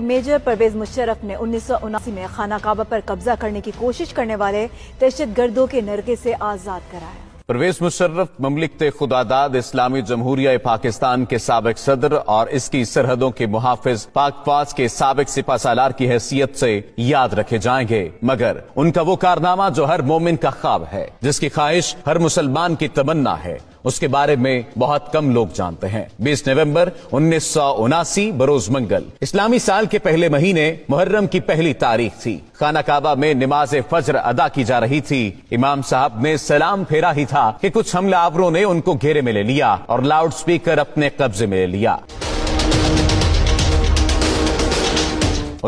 Major Parvez Musharraf ने उन्नीस में खाना काबा पर कब्जा करने की कोशिश करने वाले दहशत गर्दों के नरके से आजाद कराया परवेज मुशर्रफ ममलिकत खुदादाद इस्लामी जमहूरिया पाकिस्तान के सबक सदर और इसकी सरहदों के मुहाफ़ पाक के सबक सिपा सालार की हैसियत से याद रखे जाएंगे मगर उनका वो कारनामा जो हर मोमिन का ख्वाब है जिसकी ख्वाहिश हर मुसलमान की तमन्ना है उसके बारे में बहुत कम लोग जानते हैं 20 नवंबर उन्नीस बरोज मंगल इस्लामी साल के पहले महीने मुहर्रम की पहली तारीख थी खाना काबा में नमाज फजर अदा की जा रही थी इमाम साहब ने सलाम फेरा ही था कि कुछ हमलावरों ने उनको घेरे में ले लिया और लाउड स्पीकर अपने कब्जे में ले लिया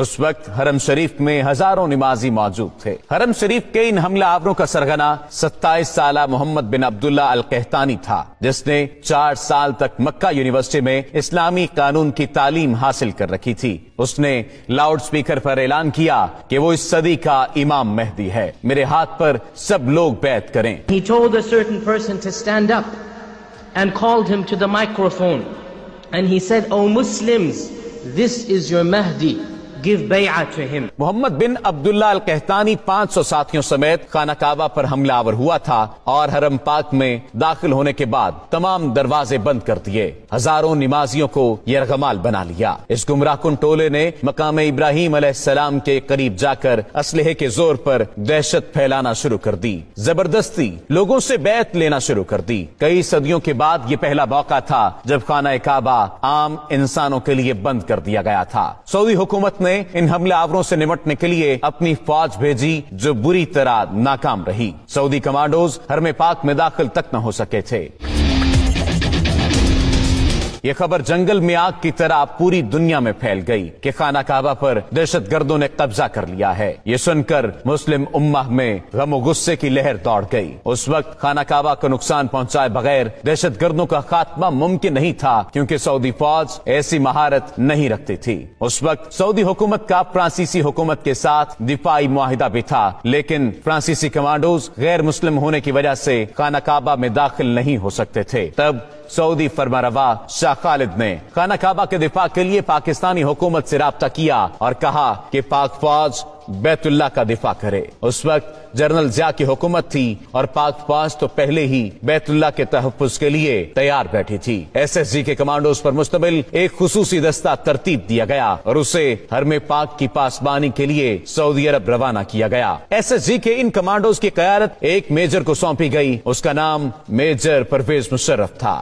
उस वक्त हरम शरीफ में हजारों नमाजी मौजूद थे हरम शरीफ के इन हमला आवरों का सरगना सत्ताईस साल मोहम्मद बिन अब्दुल्ला अल कहतानी था जिसने चार साल तक मक्का यूनिवर्सिटी में इस्लामी कानून की तालीम हासिल कर रखी थी उसने लाउड स्पीकर पर ऐलान किया कि वो इस सदी का इमाम मेहदी है मेरे हाथ पर सब लोग बैत करें He told a certain person to stand up and called him to the microphone and he said, "O Muslims, this is your Mahdi." Mohammad बिन अब्दुल्ला अल कहतानी 500 साथियों समेत खाना काबा पर हमलावर हुआ था और हरम पाक में दाखिल होने के बाद तमाम दरवाजे बंद कर दिए हजारों नमाजियों को यरगमाल बना लिया इस गुमराहकुन टोले ने मकाम इब्राहिम सलाम के करीब जाकर असलहे के जोर पर दहशत फैलाना शुरू कर दी जबरदस्ती लोगों से बैत लेना शुरू कर दी कई सदियों के बाद ये पहला मौका था जब खाना काबा आम इंसानों के लिए बंद कर दिया गया था सऊदी हुकूमत ने ने इन आवरों से निपटने के लिए अपनी फौज भेजी जो बुरी तरह नाकाम रही सऊदी कमांडोज हर में पाक में दाखिल तक न हो सके थे ये खबर जंगल में आग की तरह पूरी दुनिया में फैल गई कि खाना काबा पर दहशत गर्दों ने कब्जा कर लिया है ये सुनकर मुस्लिम उम्मा में गम गुस्से की लहर दौड़ गई उस वक्त खाना काबा को नुकसान पहुंचाए बगैर दहशत गर्दों का खात्मा मुमकिन नहीं था क्योंकि सऊदी फौज ऐसी महारत नहीं रखती थी उस वक्त सऊदी हुकूमत का फ्रांसीसी हुकूमत के साथ दिफाई मुहिदा भी था लेकिन फ्रांसीसी कमांडोज गैर मुस्लिम होने की वजह से खाना काबा में दाखिल नहीं हो सकते थे तब सऊदी फरमारवा शाह खालिद ने खाना काबा के दिफा के लिए पाकिस्तानी हुकूमत से रबता किया और कहा कि पाक फौज बैतुल्ला का दिफा करे उस वक्त जनरल जिया की हुकूमत थी और पाक पास तो पहले ही बैतुल्ला के तहफ़ के लिए तैयार बैठी थी एस एस जी के कमांडोज पर मुश्तमिल एक खसूसी दस्ता तरतीब दिया गया और उसे हर में पाक की पासबानी के लिए सऊदी अरब रवाना किया गया एस एस जी के इन कमांडोज की क्यारत एक मेजर को सौंपी गई उसका नाम मेजर परवेज मुशर्रफ था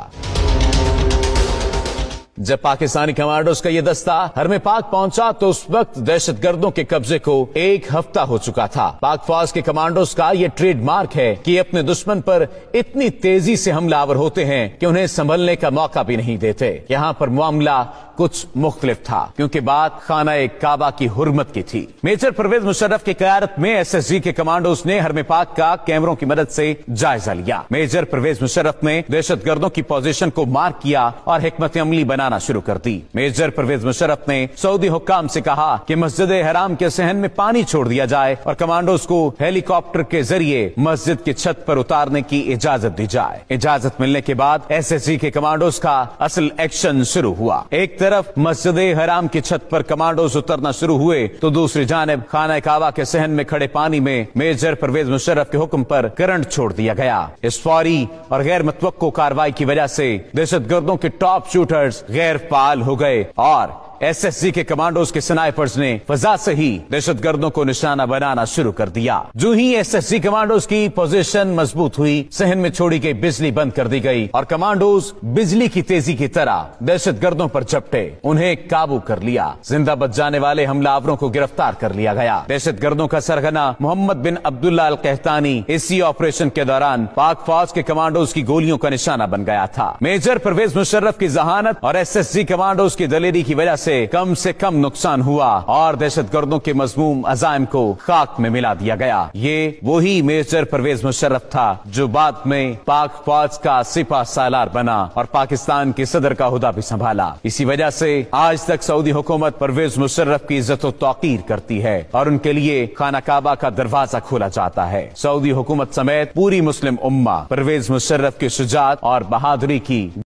जब पाकिस्तानी कमांडोज का यह दस्ता हरमे पाक पहुंचा तो उस वक्त दहशत गर्दों के कब्जे को एक हफ्ता हो चुका था पाक फौज के कमांडोज का ये ट्रेडमार्क है कि अपने दुश्मन पर इतनी तेजी से हमलावर होते हैं कि उन्हें संभलने का मौका भी नहीं देते यहाँ पर मामला कुछ मुख्तलिफ था क्योंकि बात खाना एक काबा की हरमत की थी मेजर परवेज मुशर्रफ की क्यारत में एस एस जी के कमांडोज ने हरमे पाक का कैमरों की मदद से जायजा लिया मेजर परवेज मुशर्रफ ने दहशत गर्दों की पोजिशन को मार्क किया और हमत अमली बनाना शुरू कर दी मेजर परवेज मुशर्रफ ने सऊदी हुक्म ऐसी कहा की मस्जिद हराम के सहन में पानी छोड़ दिया जाए और कमांडोज को हेलीकॉप्टर के जरिए मस्जिद की छत पर उतारने की इजाजत दी जाए इजाजत मिलने के बाद एस एस जी के कमांडोज का असल एक्शन शुरू हुआ एक तरफ तरफ मस्जिद हराम की छत पर कमांडोज उतरना शुरू हुए तो दूसरी जानब खाना कावा के सहन में खड़े पानी में मेजर परवेज मुशर्रफ के हुक्म पर करंट छोड़ दिया गया इस फौरी और गैर मतवक्को कार्रवाई की वजह से दहशत गर्दों के टॉप शूटर्स गैर फाल हो गए और एसएससी के कमांडोज के स्नाइपर्स ने फजा से ही दहशत गर्दों को निशाना बनाना शुरू कर दिया जो ही एसएससी कमांडोज की पोजीशन मजबूत हुई सहन में छोड़ी गई बिजली बंद कर दी गई और कमांडोज बिजली की तेजी की तरह दहशत गर्दों आरोप उन्हें काबू कर लिया जिंदा बच जाने वाले हमलावरों को गिरफ्तार कर लिया गया दहशत गर्दों का सरगना मोहम्मद बिन अब्दुल्ला अल कहतानी इसी ऑपरेशन के दौरान पाक फौज के कमांडोज की गोलियों का निशाना बन गया था मेजर परवेज मुशर्रफ की जहानत और एसएससी कमांडोज की दलेरी की वजह ऐसी से कम से कम नुकसान हुआ और दहशत गर्दों के मजमूम अजायम को खाक में मिला दिया गया ये वही मेजर परवेज मुशर्रफ था जो बाद में पाक फौज का सिपा सालार बना और पाकिस्तान के सदर का हुदा भी संभाला इसी वजह से आज तक सऊदी हुकूमत परवेज मुशर्रफ की इज्जत तोकीर करती है और उनके लिए खाना काबा का दरवाजा खोला जाता है सऊदी हुकूमत समेत पूरी मुस्लिम उम्मा परवेज मुशर्रफ के शुजात और बहादुरी की